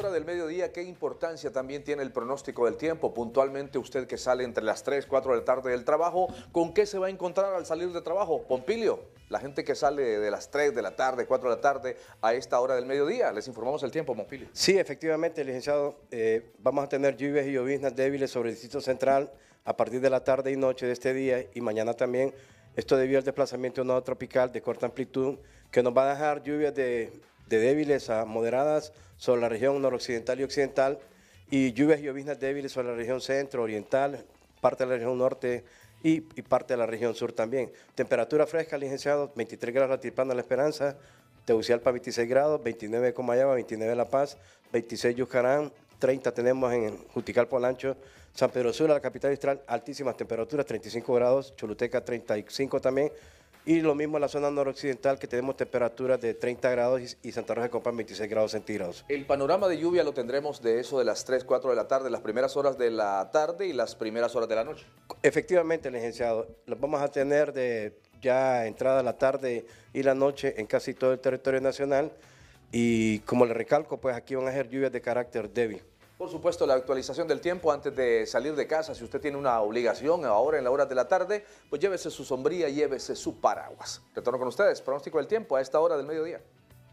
hora del mediodía, ¿qué importancia también tiene el pronóstico del tiempo? Puntualmente usted que sale entre las 3, 4 de la tarde del trabajo, ¿con qué se va a encontrar al salir de trabajo? Pompilio, la gente que sale de las 3 de la tarde, 4 de la tarde a esta hora del mediodía, les informamos el tiempo, Pompilio. Sí, efectivamente, licenciado, eh, vamos a tener lluvias y lloviznas débiles sobre el distrito central a partir de la tarde y noche de este día y mañana también. Esto debido al desplazamiento de un tropical de corta amplitud que nos va a dejar lluvias de de débiles a moderadas sobre la región noroccidental y occidental y lluvias y lloviznas débiles sobre la región centro, oriental, parte de la región norte y, parte de la región sur también. Temperatura fresca, licenciado, 23 grados Latiplana La Esperanza, Teucialpa 26 grados, 29 Comayaba, 29 de La Paz, 26 Yucarán, 30 tenemos en al Polancho, San Pedro Sula, la capital distral, altísimas temperaturas, 35 grados, Choluteca 35 también, y lo mismo en la zona noroccidental, que tenemos temperaturas de 30 grados y, Santa Rosa de Copán 26 grados centígrados. El panorama de lluvia lo tendremos de eso de las 3, 4 de la tarde, las primeras horas de la tarde y las primeras horas de la noche. Efectivamente, licenciado, lo vamos a tener de ya entrada la tarde y la noche en casi todo el territorio nacional. Y como le recalco, pues aquí van a ser lluvias de carácter débil. Por supuesto, la actualización del tiempo antes de salir de casa. Si usted tiene una obligación ahora en la hora de la tarde, pues llévese su sombría, llévese su paraguas. Retorno con ustedes. Pronóstico del tiempo a esta hora del mediodía.